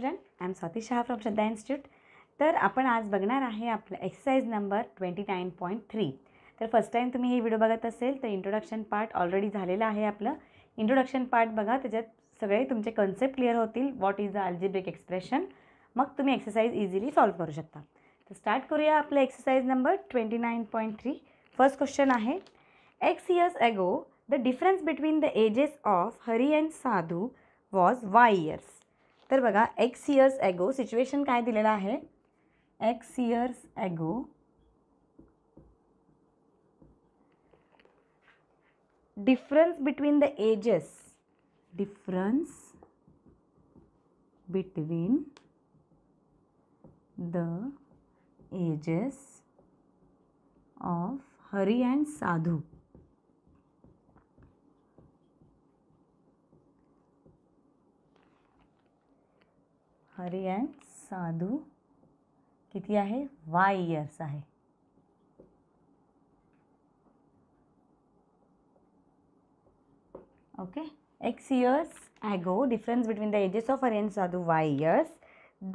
student I am Swati Shah from Shraddha Institute तर आपण आज बघणार आहे आपलं exercise number twenty nine point three तर फर्स्ट टाईम तुम्ही हे व्हिडिओ बघत असेल तर इंट्रोडक्शन पार्ट ऑलरेडी झालेलं आहे आपलं इंट्रोडक्शन पार्ट बघा त्याच्यात सगळे तुमचे कन्सेप्ट क्लिअर होतील what is the algebraic expression मग तुम्ही एक्सरसाइज इझिली सॉल्व करू शकता तर स्टार्ट करूया आपलं exercise number twenty nine point three first question आहे x years ago the difference between the ages of Hari and Sadhu was y years तर बघा एक्स इयर्स ॲगो सिच्युएशन काय दिलेलं आहे x years ago difference between the ages difference between the ages of Hari and Sadhu Hari and Sadhu किती आहे y years आहे okay x years ago difference between the ages of Hari and Sadhu y years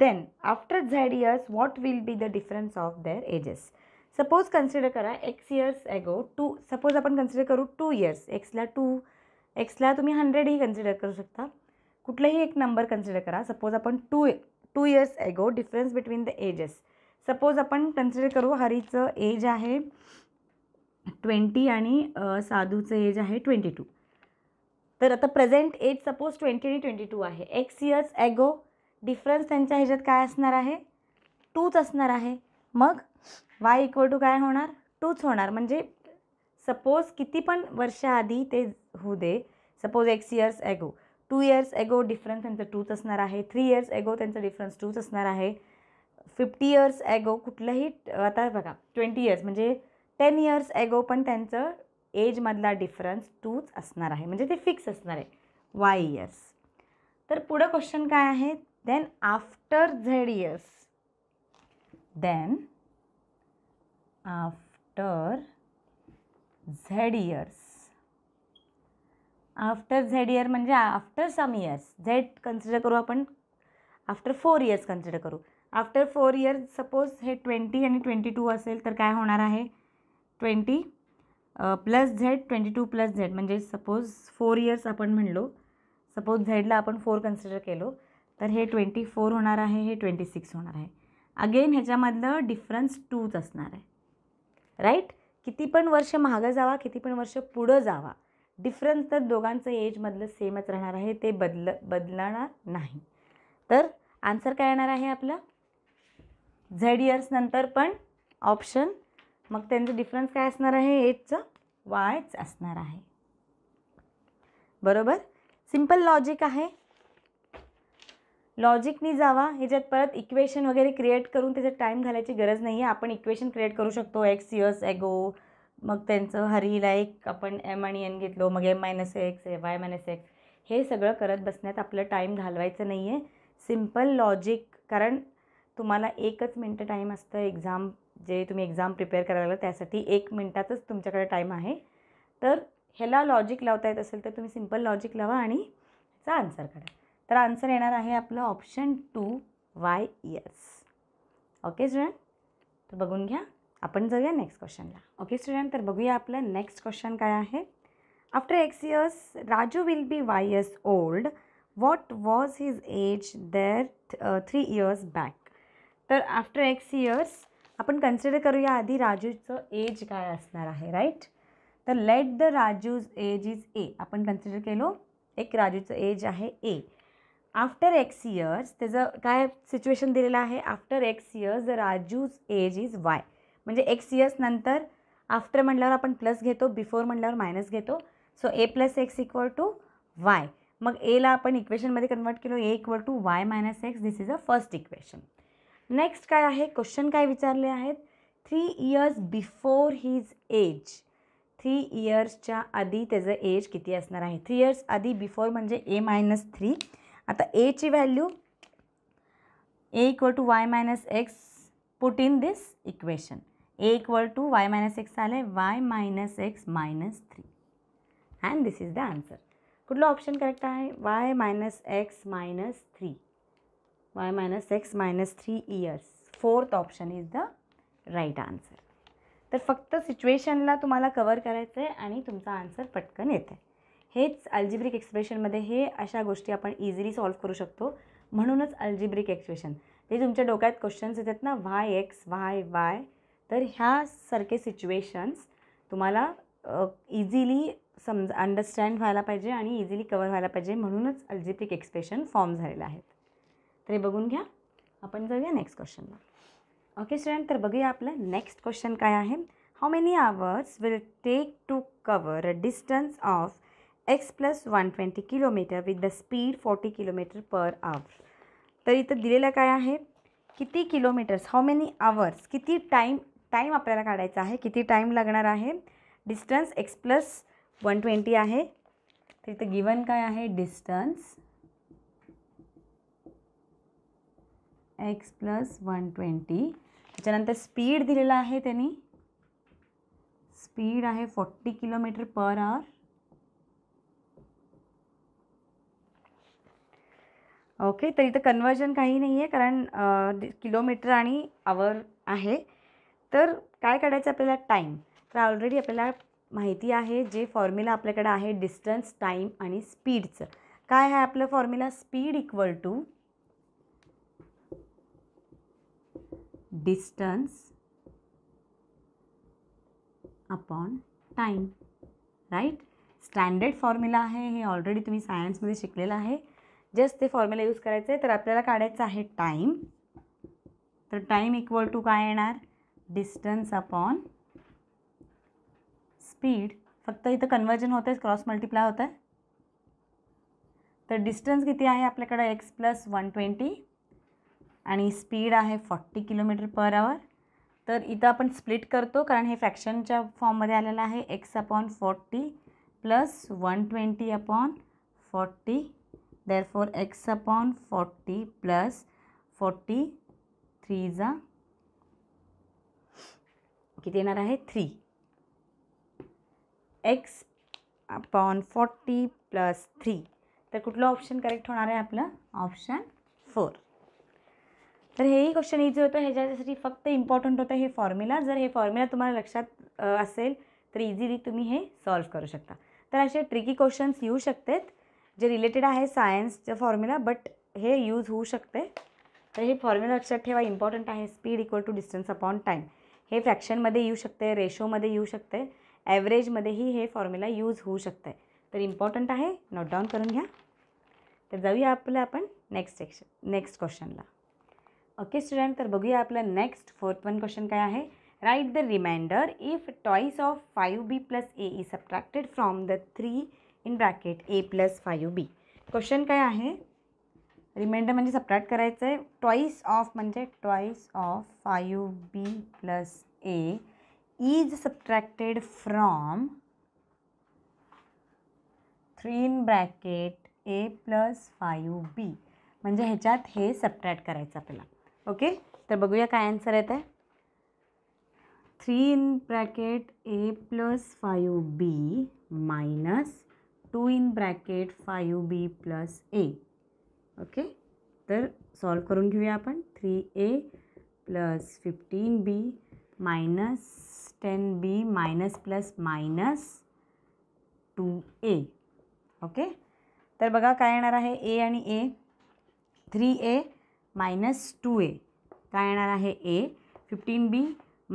then after z years what will be the difference of their ages suppose consider करा x years ago two suppose आपण consider करू two years एक्सला two एक्सला तुम्ही हंड्रेडही consider करू शकता कुठलाही एक नंबर कन्सिडर करा सपोज आपण two two years ago difference between the ages suppose आपण कन्सिडर करू हरीचं एज आहे ट्वेंटी आणि साधूचं एज आहे ट्वेंटी टू तर आता प्रेझेंट एज सपोज ट्वेंटी आणि ट्वेंटी टू आहे एक्स इयर्स ॲगो डिफरन्स त्यांच्या ह्याच्यात काय असणार आहे टूच असणार आहे मग वाय इक्वल टू काय होणार टूच होणार म्हणजे सपोज किती पण वर्षाआधी ते होऊ दे suppose x years ago two years ago difference त्यांचं टूच असणार आहे थ्री इयर्स एगो त्यांचा डिफरन्स टूच असणार आहे फिफ्टी इयर्स ॲगो कुठलंही आता बघा ट्वेंटी इयर्स म्हणजे टेन इयर्स ॲगो पण त्यांचं एजमधला डिफरन्स टूच असणार आहे म्हणजे ते फिक्स असणार आहे वाय इयर्स तर पुढं क्वेश्चन काय आहे then after z years then after z years after z year म्हणजे after some years z consider करू आपण आफ्टर फोर इयर्स कन्सिडर करू आफ्टर फोर इयर्स सपोज हे ट्वेंटी आणि ट्वेंटी टू असेल तर काय होणार आहे twenty plus z twenty two plus z म्हणजे सपोज फोर इयर्स आपण म्हणलो सपोज झेडला आपण फोर कन्सिडर केलो तर हे ट्वेंटी फोर होणार आहे हे ट्वेंटी सिक्स होणार आहे अगेन ह्याच्यामधलं डिफरन्स टूच असणार आहे राईट किती पण वर्ष महागं जावा किती पण वर्ष पुढं जावा डिफरन्स तर दोघांचं एजमधलं सेमच राहणार आहे ते बदल बदलणार नाही तर आन्सर काय येणार आहे आपलं झेड इयर्स नंतर पण ऑप्शन मग त्यांचं डिफरन्स काय असणार आहे एजचं वायच असणार आहे बरोबर सिम्पल लॉजिक आहे लॉजिकनी जावा ह्याच्यात परत इक्वेशन वगैरे क्रिएट करून त्याच्यात टाईम घालायची गरज नाही आहे आपण इक्वेशन क्रिएट करू शकतो एक्स इयर्स एगो मग त्यांचं हरीला एक आपण एम आणि एन घेतलो मग m minus x a y minus x हे सगळं करत बसण्यात आपलं टाईम घालवायचं नाही आहे सिम्पल लॉजिक कारण तुम्हाला एकच मिनटं टाईम असतं एक्झाम जे तुम्ही एक्झाम प्रिपेअर करायला त्यासाठी एक मिनटातच तुमच्याकडे टाईम आहे तर ह्याला लॉजिक लावता येत असेल तर तुम्ही सिम्पल लॉजिक लावा आणि ह्याचा आन्सर करा तर आन्सर येणार आहे आपलं option two y yes okay student तर बघून घ्या आपण जाऊया नेक्स्ट क्वेश्चनला ओके स्टुडंट तर बघूया आपलं नेक्स्ट क्वेश्चन काय आहे after x years Raju will be y years old what was his age there three years back तर आफ्टर एक्स इयर्स आपण कन्सिडर करूया आधी राजूचं एज काय असणार आहे राईट तर let the Raju's age is a आपण कन्सिडर केलो एक राजूचं एज आहे ए आफ्टर एक्स इयर्स त्याचं काय सिच्युएशन दिलेलं आहे after x years the Raju's age is y म्हणजे एक्स इयर्स नंतर आफ्टर म्हटल्यावर आपण प्लस घेतो बिफोर म्हटल्यावर मायनस घेतो so a plus x equal to y मग एला आपण इक्वेशनमध्ये कन्वर्ट केलो a equal to y minus x this is a first equation next काय आहे क्वेश्चन काय विचारले आहेत three years before his age three इयर्सच्या आधी त्याचं एज किती असणार आहे थ्री इयर्स आधी बिफोर म्हणजे ए मायनस थ्री आता एची value a equal to y minus x put in this equation a equal to y minus x आलं आहे y minus x minus three and this is the answer कुठलं option correct आहे y minus x minus three y minus x minus three years fourth option is the right answer तर फक्त सिच्युएशनला तुम्हाला cover करायचं आहे आणि तुमचा आन्सर पटकन येत आहे हेच अल्जिब्रिक एक्सप्रेशनमध्ये हे अशा गोष्टी आपण इझिली सॉल्व्ह करू शकतो म्हणूनच अल्जिब्रिक एक्सप्रेशन ते तुमच्या डोक्यात क्वेश्चन्स येतात ना वाय एक्स वाय वाय तर ह्यासारखे सिच्युएशन्स तुम्हाला इझिली समज अंडरस्टँड व्हायला पाहिजे आणि इझिली कवर व्हायला पाहिजे म्हणूनच अल्जेब्रिक एक्सप्रेशन फॉर्म झालेलं आहेत तर हे बघून घ्या आपण जाऊया नेक्स्ट क्वेश्चनला ओके स्टुडंट तर बघूया आपलं नेक्स्ट क्वेश्चन काय आहे how many hours will take to cover a distance of x plus one twenty kilometre with the speed forty kilometre per hour तर इथं दिलेलं काय आहे किती किलोमीटर्स हाऊ मेनी आवर्स किती टाईम टाईम आपल्याला काढायचा आहे किती टाईम लागणार आहे distance x plus one twenty आहे तर इथं गिवन काय आहे distance x plus one twenty त्याच्यानंतर स्पीड दिलेला आहे त्यांनी स्पीड आहे forty kilometre per hour okay तर इथं कन्वर्जन काही नाही आहे कारण किलोमीटर आणि आवर आहे तर काय काढायचं आपल्याला टाईम तर ऑलरेडी आपल्याला माहिती आहे जे फॉर्म्युला आपल्याकडे आहे डिस्टन्स टाईम आणि स्पीडचं काय आहे आपलं formula speed equal to distance upon time right standard formula आहे हे ऑलरेडी तुम्ही सायन्समध्ये शिकलेलं आहे जस्ट ते फॉर्म्युला यूज करायचं आहे तर आपल्याला काढायचं आहे टाईम तर टाईम इक्वल टू काय येणार डिस्टन्स अपॉन स्पीड फक्त इथं कन्वर्जन होतं आहे क्रॉस मल्टिप्लाय होतं आहे तर डिस्टन्स किती आहे आपल्याकडं एक्स प्लस वन ट्वेंटी आणि स्पीड आहे फॉर्टी किलोमीटर पर आवर तर इथं आपण स्प्लिट करतो कारण हे फ्रॅक्शनच्या फॉर्ममध्ये आलेलं आहे x upon forty plus one twenty upon forty there four x upon forty plus forty three जा किती येणार आहे three x upon forty plus three तर कुठलं ऑप्शन करेक्ट होणार आहे आपलं ऑप्शन फोर तर हेही क्वेश्चन इझी होतं ह्याच्यासाठी फक्त इम्पॉर्टंट होतं हे फॉर्म्युला जर हे फॉर्म्युला तुम्हाला लक्षात असेल तर इझिली तुम्ही हे सॉल्व्ह करू शकता तर असे ट्रिकी क्वेश्चन्स येऊ शकतात जे रिलेटेड आहे सायन्सच्या फॉर्म्युला बट हे यूज होऊ शकते तर हे फॉर्म्युला लक्षात ठेवा इम्पॉर्टंट आहे speed equal to distance upon time हे फ्रॅक्शनमध्ये येऊ शकते रेशोमध्ये येऊ शकते ॲव्हरेजमध्येही हे फॉर्म्युला यूज होऊ शकतं आहे तर इम्पॉर्टंट आहे नोट डाऊन करून घ्या तर जाऊया आपलं आपण नेक्स्ट सेक्शन नेक्स्ट क्वेश्चनला ओके स्टुडंट तर बघूया आपलं नेक्स्ट फोर्थ वन क्वेश्चन काय आहे write the remainder if twice of five b plus a is subtracted from the three in bracket a plus five b question काय आहे remainder म्हणजे separate करायचं आहे ट्वाईस ऑफ म्हणजे twice of five b plus a is subtracted from three in bracket a plus five b म्हणजे ह्याच्यात हे सप्रॅट करायचं आपल्याला ओके तर बघूया काय आन्सर येत आहे three in bracket a plus five b minus two in bracket five b plus a okay तर सॉल्व करून घेऊया आपण three a plus fifteen b minus ten b minus plus minus two a okay तर बघा काय येणार आहे a आणि a three a minus two a काय येणार आहे a fifteen b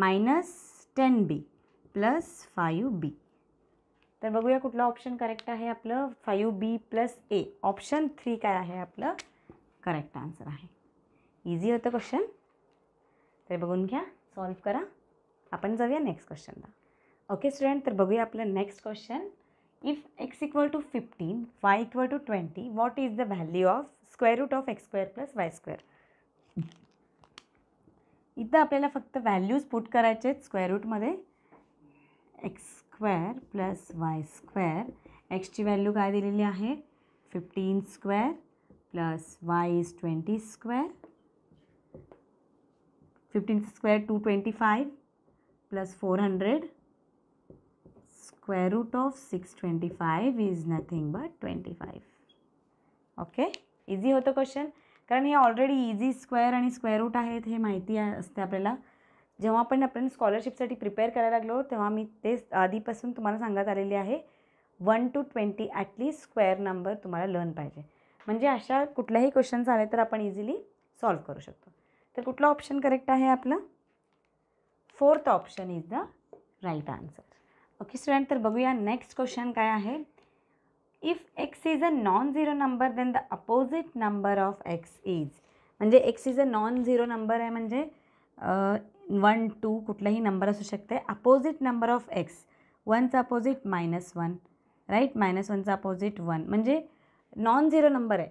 minus ten b plus five b तर बघूया कुठलं ऑप्शन करेक्ट आहे आपलं five b plus a option three काय आहे आपलं करेक्ट आन्सर आहे इझी होतं क्वेश्चन तर बघून घ्या सॉल्व करा आपण जाऊया नेक्स्ट क्वेश्चनला ओके स्टुडंट तर बघूया आपलं next question if x equal to fifteen y equal to twenty what is the value of square root of x square plus y square इथं आपल्याला फक्त व्हॅल्यूज पुट करायचे आहेत स्क्वेअर रूटमध्ये x square plus y square एक्सची value काय दिलेली आहे fifteen square plus y is twenty square fifteen square two twenty five plus four hundred square root of six twenty five is nothing but twenty five okay easy होतं question कारण हे already easy square आणि square root आहेत हे माहिती असते आपल्याला जेव्हा आपण आपण स्कॉलरशिपसाठी प्रिपेअर करायला लागलो तेव्हा मी ते आधीपासून तुम्हाला सांगत आलेली आहे one two twenty at least square number तुम्हाला लर्न पाहिजे म्हणजे अशा कुठल्याही क्वेश्चन्स आले तर आपण इझिली सॉल्व करू शकतो तर कुठला ऑप्शन करेक्ट आहे आपला fourth option is the right answer okay student तर बघूया नेक्स्ट क्वेश्चन काय आहे if x is a non zero number then the opposite number of x is म्हणजे x is a non zero number आहे म्हणजे one two कुठलाही number असू शकते अपोजिट नंबर ऑफ एक्स वनचं opposite minus one right minus वनचं opposite one म्हणजे non zero number आहे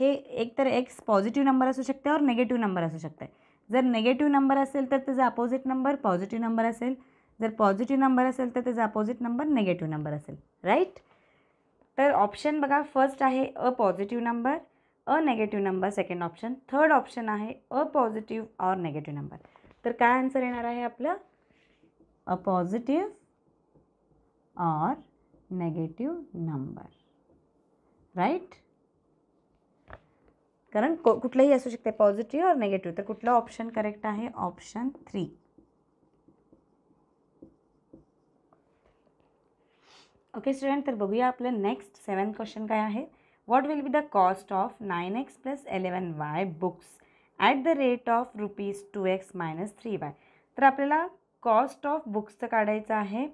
हे एकतर एक्स पॉझिटिव्ह नंबर असू शकते और नेगेटिव्ह नंबर असू शकते जर नेगेटिव्ह नंबर असेल तर त्याचा अपोजिट नंबर पॉझिटिव्ह नंबर असेल जर पॉझिटिव्ह नंबर असेल तर त्याचा अपोजिट नंबर नेगेटिव्ह नंबर असेल राईट तर ऑप्शन बघा फर्स्ट आहे a positive number a negative number second option third option आहे अ पॉझिटिव्ह और नेगेटिव्ह नंबर तर काय आन्सर येणार आहे आपलं a positive or negative number right कारण को कुठलंही असू शकते पॉझिटिव्ह ऑर नेगेटिव्ह तर कुठलं ऑप्शन करेक्ट आहे ऑप्शन थ्री ओके स्टुडंट तर बघूया आपलं नेक्स्ट सेवन क्वेश्चन काय आहे what will be the cost of nine x plus eleven y books at the rate of rupees two x minus three y तर आपल्याला cost of बुक्सचं काढायचं आहे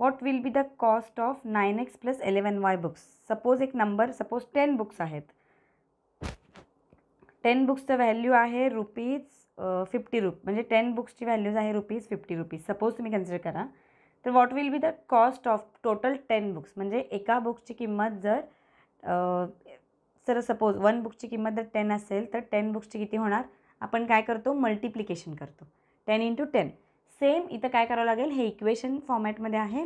what will be the cost of nine x plus eleven y books suppose एक number suppose ten books आहेत ten बुक्सचं value आहे rupees fifty रुप म्हणजे टेन बुक्सची व्हॅल्यूज आहे रुपीज फिफ्टी रुपीज सपोज तुम्ही कन्सिडर करा तर what will be the cost of total ten books म्हणजे एका बुक्सची किंमत जर जर सपोज वन बुकची किंमत जर टेन असेल तर टेन बुक्सची किती होणार आपण काय करतो मल्टिप्लिकेशन करतो टेन इंटू टेन सेम इथं काय करावं लागेल हे इक्वेशन फॉर्मॅटमध्ये आहे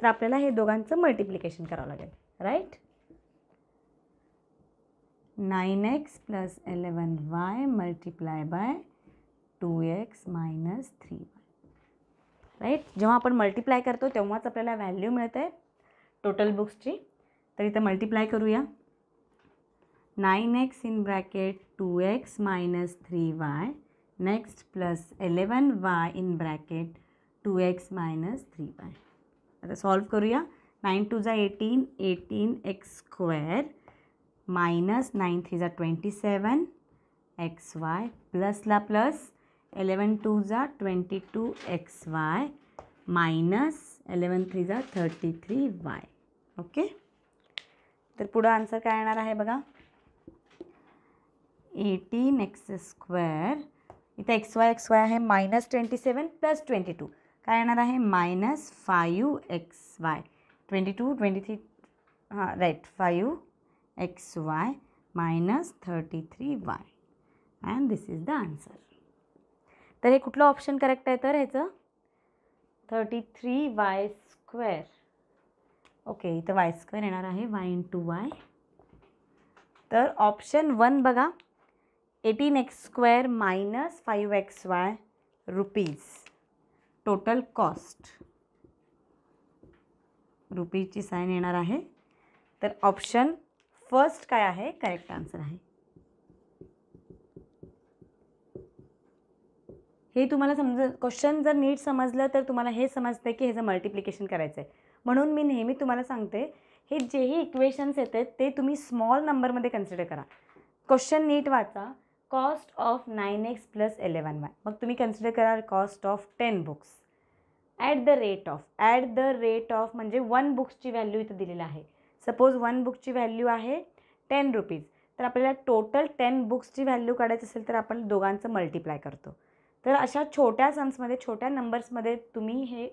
तर आपल्याला हे दोघांचं मल्टिप्लिकेशन करावं लागेल right nine x plus eleven y multiply by two x minus three y right जेव्हा आपण मल्टिप्लाय करतो तेव्हाच आपल्याला व्हॅल्यू मिळत आहे टोटल बुक्सची तर इथं मल्टिप्लाय करूया nine x in bracket two x minus three y next plus eleven y in bracket two x minus three y आता सॉल्व करूया नाईन टू जा eighteen eighteen x square minus nine three जा twenty seven x y प्लसला plus eleven two जा twenty two x y minus eleven three जा thirty three y okay तर पुढं answer काय येणार आहे बघा एटीन एक्स स्क्वेअर इथं एक्स वाय एक्स वाय आहे minus twenty seven plus twenty two काय येणार आहे minus five x y twenty two twenty three हां right five x y minus thirty three y and this is the answer तर हे कुठलं option correct आहे तर ह्याचं thirty three y square okay इथं वाय स्क्वेअर येणार आहे वाय इन टू वाय तर ऑप्शन वन बघा eighteen x square minus five x y rupees total cost रुपीजची साईन येणार आहे तर ऑप्शन फर्स्ट काय आहे करेक्ट आन्सर आहे हे तुम्हाला समज क्वेश्चन जर नीट समजलं तर तुम्हाला हे समजते की ह्याचं मल्टिप्लिकेशन करायचं आहे म्हणून मी नेहमी तुम्हाला सांगते हे जेही इक्वेशन्स येते ते तुम्ही स्मॉल नंबरमध्ये कन्सिडर करा क्वेश्चन नीट वाचा cost of nine x plus eleven y मग तुम्ही कन्सिडर कराल cost of ten books at the rate of at the rate of म्हणजे वन बुक्सची व्हॅल्यू इथं दिलेलं आहे सपोज वन बुकची व्हॅल्यू आहे टेन रुपीज तर आपल्याला टोटल टेन बुक्सची व्हॅल्यू काढायची असेल तर आपण दोघांचं मल्टिप्लाय करतो तर अशा छोट्या सम्समध्ये छोट्या नंबर्समध्ये तुम्ही हे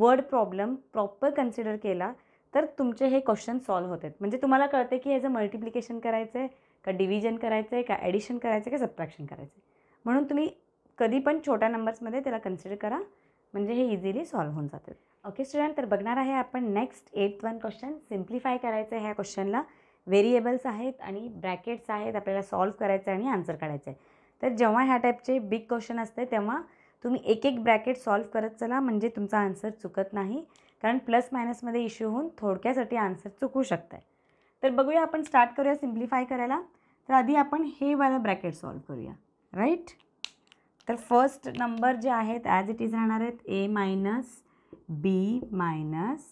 वर्ड प्रॉब्लेम प्रॉपर कन्सिडर केला तर तुमचे हे क्वेश्चन सॉल्व्ह होतात म्हणजे तुम्हाला कळते की अ मल्टिप्लिकेशन करायचं आहे का डिव्हिजन करायचं आहे का ॲडिशन करायचं आहे का सबट्रॅक्शन करायचं आहे म्हणून तुम्ही कधी पण छोट्या नंबर्समध्ये त्याला कन्सिडर करा म्हणजे हे इझिली सॉल्व्ह होऊन जाते ओके स्टुडंट तर बघणार आहे आपण next eight one question simplify करायचं आहे ह्या क्वेश्चनला व्हेरिएबल्स आहेत आणि ब्रॅकेट्स आहेत आपल्याला सॉल्व्ह करायचं आहे आणि आन्सर काढायचं आहे तर जेव्हा ह्या टाईपचे बिग क्वेश्चन असते तेव्हा तुम्ही एक एक ब्रॅकेट सॉल्व्ह करत चला म्हणजे तुमचा आन्सर चुकत नाही कारण प्लस मायनसमध्ये इश्यू होऊन थोडक्यासाठी आन्सर चुकू शकतं आहे तर बघूया आपण स्टार्ट करूया सिम्प्लिफाय करायला तर आधी आपण हे वाला ब्रॅकेट सॉल्व करूया राईट तर फर्स्ट नंबर जे आहेत ॲज इट इज राहणार आहेत a minus b minus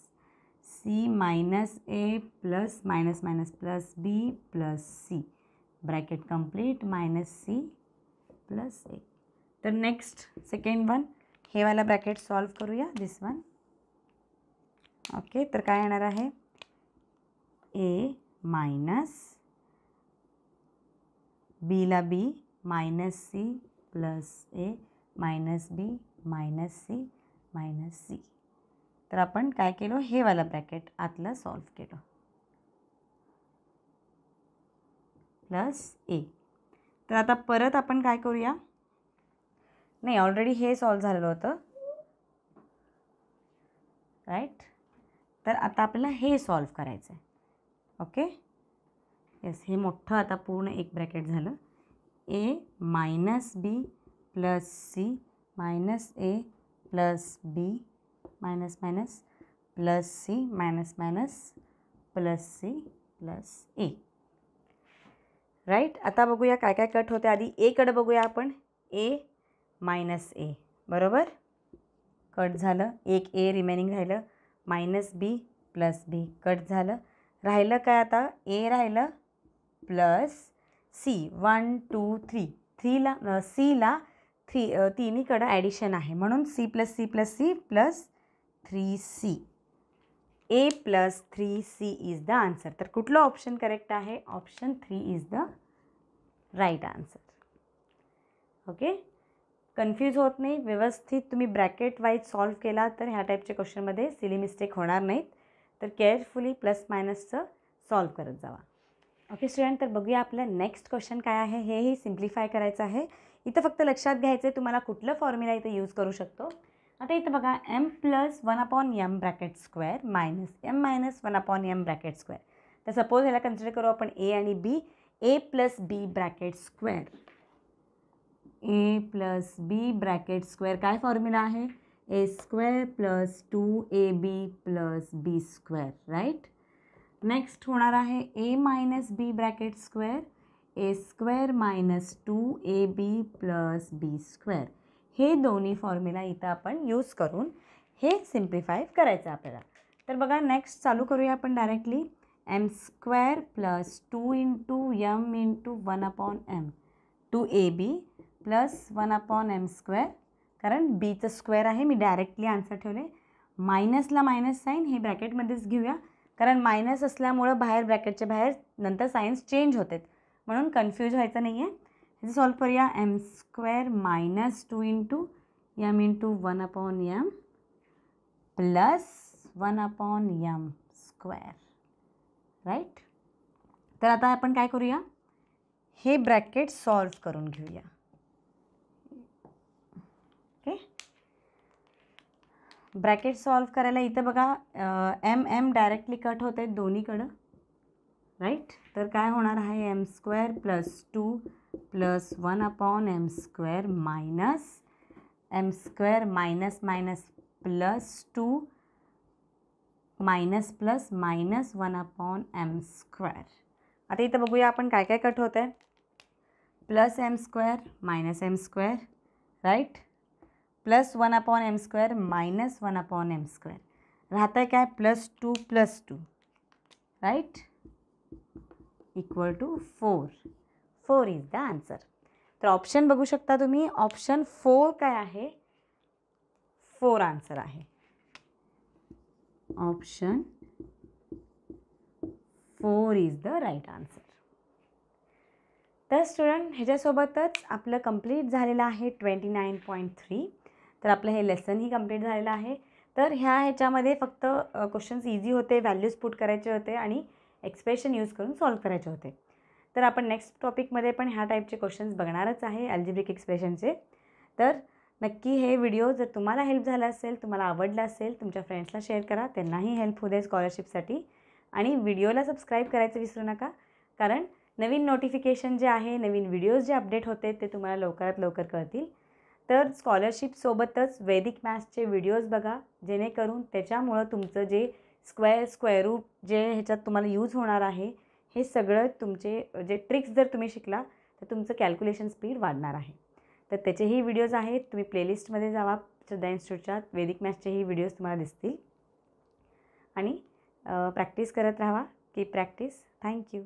c minus a plus minus minus plus b plus c bracket complete minus c plus a तर नेक्स्ट सेकंड वन हे वाला bracket solve करूया दिस one okay तर काय येणार आहे ए मायनस बीला b minus c plus a minus b minus c minus c तर आपण काय केलो हे वाला ब्रॅकेट आतलं सॉल्व केलं प्लस ए तर आता परत आपण काय करूया नाही ऑलरेडी हे सॉल्व झालेलं होतं राईट तर आता आपल्याला हे सॉल्व करायचं आहे ओके येस हे मोठं आता पूर्ण एक ब्रॅकेट झालं a minus b plus c minus a plus b minus minus plus c minus minus plus c plus a right आता बघूया काय काय कट होते आधी एकडं बघूया आपण ए मायनस ए बरोबर कट झालं एक ए रिमेनिंग राहिलं minus b plus b cut झालं राहिलं काय आता ए राहिलं plus c one two three थ्रीला सीला थ्री तिन्हीकडं ॲडिशन आहे म्हणून c plus c plus c plus three c a plus three c is the answer तर कुठलं ऑप्शन करेक्ट आहे option three is the right answer okay confuse होत नाही व्यवस्थित तुम्ही ब्रॅकेट वाईज सॉल्व्ह केला तर ह्या टाईपच्या क्वेश्चनमध्ये सिली मिस्टेक होणार नाहीत तर केअरफुली प्लस मायनसचं सॉल्व करत जावा ओके स्टुडंट तर बघूया आपलं नेक्स्ट क्वेश्चन काय आहे हेही सिम्प्लिफाय करायचं आहे इथं फक्त लक्षात घ्यायचं आहे तुम्हाला कुठलं फॉर्म्युला इथं यूज करू शकतो आता इथं बघा m plus one upon m bracket square minus m minus one upon m bracket square तर सपोज ह्याला कन्सिडर करू आपण ए आणि b a plus b bracket square a plus b bracket square काय फॉर्म्युला आहे a square plus two a b plus b square right next होणार आहे a minus b bracket square a square minus two a b plus b square हे दोन्ही formula इथं आपण use करून हे सिम्प्लिफाय करायचं आपल्याला तर बघा नेक्स्ट चालू करूया आपण directly m square plus two into m into one upon m two a b plus one upon m square कारण बीचं स्क्वेअर आहे मी डायरेक्टली आन्सर ठेवले मायनसला मायनस साईन हे ब्रॅकेटमध्येच घेऊया कारण मायनस असल्यामुळं बाहेर ब्रॅकेटच्या बाहेर नंतर सायन्स चेंज होते म्हणून कन्फ्यूज व्हायचं नाही आहे हे सॉल्व करूया m square minus two into m two one upon m plus one upon m square right तर आता आपण काय करूया हे ब्रॅकेट सॉल्व करून घेऊया ब्रॅकेट सॉल्व करायला इथं बघा एम एम डायरेक्टली कट होत आहेत दोन्हीकडं राईट तर काय होणार आहे m square plus two plus one upon m square minus m square minus minus plus two minus plus minus one upon m square आता इथं बघूया आपण काय काय कट होत आहे plus m square minus m square right plus one upon m square minus one upon m square राहतं आहे काय plus two plus two right equal to four four is the answer तर ऑप्शन बघू शकता तुम्ही option four काय आहे four answer आहे option four is the right answer तर स्टुडंट ह्याच्यासोबतच आपलं कंप्लीट झालेलं आहे ट्वेंटी नाईन पॉईंट थ्री तर आपलं हे लेसनही कंप्लीट झालेलं आहे तर ह्या ह्याच्यामध्ये फक्त क्वेश्चन्स इझी होते व्हॅल्यूज पुट करायचे होते आणि एक्सप्रेशन यूज करून सॉल्व करायचे होते तर आपण नेक्स्ट टॉपिकमध्ये पण ह्या टाईपचे क्वेश्चन्स बघणारच आहे अल्जिब्रिक एक्सप्रेशनचे तर नक्की हे व्हिडिओ जर तुम्हाला हेल्प झाला असेल तुम्हाला आवडला असेल तुमच्या फ्रेंड्सला शेअर करा त्यांनाही हेल्प होऊ दे स्कॉलरशिपसाठी आणि व्हिडिओला सबस्क्राईब करायचं विसरू नका कारण नवीन नोटिफिकेशन जे आहे नवीन व्हिडिओज जे अपडेट होते ते तुम्हाला लवकरात लवकर कळतील तर स्कॉलरशिपसोबतच वैदिक मॅथ्सचे व्हिडिओज बघा जेणेकरून त्याच्यामुळं तुमचं जे स्क्वेअर स्क्वेअर रूट जे ह्याच्यात तुम्हाला यूज होणार आहे हे सगळं तुमचे जे ट्रिक्स जर तुम्ही शिकला तर तुमचं कॅल्क्युलेशन स्पीड वाढणार आहे तर त्याचेही व्हिडिओज आहेत तुम्ही प्लेलिस्टमध्ये जावा श्रद्धा इन्स्टिट्यूटच्या वैदिक मॅथ्सचेही व्हिडिओज तुम्हाला दिसतील आणि प्रॅक्टिस करत राहा की प्रॅक्टिस थँक्यू